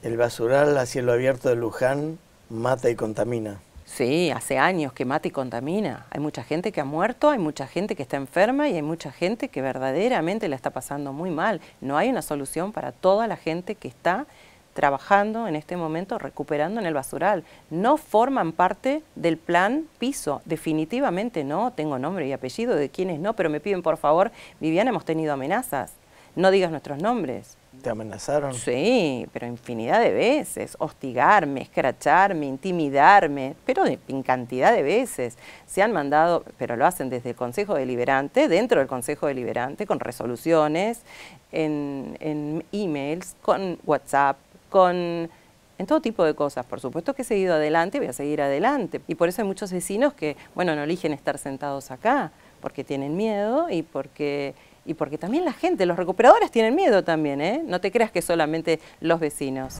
El basural a cielo abierto de Luján mata y contamina. Sí, hace años que mata y contamina. Hay mucha gente que ha muerto, hay mucha gente que está enferma y hay mucha gente que verdaderamente la está pasando muy mal. No hay una solución para toda la gente que está trabajando en este momento, recuperando en el basural. No forman parte del plan piso, definitivamente no. Tengo nombre y apellido de quienes no, pero me piden por favor, Viviana, hemos tenido amenazas no digas nuestros nombres. ¿Te amenazaron? Sí, pero infinidad de veces. Hostigarme, escracharme, intimidarme, pero en cantidad de veces. Se han mandado, pero lo hacen desde el Consejo Deliberante, dentro del Consejo Deliberante, con resoluciones, en, en emails, con WhatsApp, con en todo tipo de cosas. Por supuesto que he seguido adelante, voy a seguir adelante. Y por eso hay muchos vecinos que, bueno, no eligen estar sentados acá, porque tienen miedo y porque y porque también la gente, los recuperadores tienen miedo también, ¿eh? no te creas que solamente los vecinos.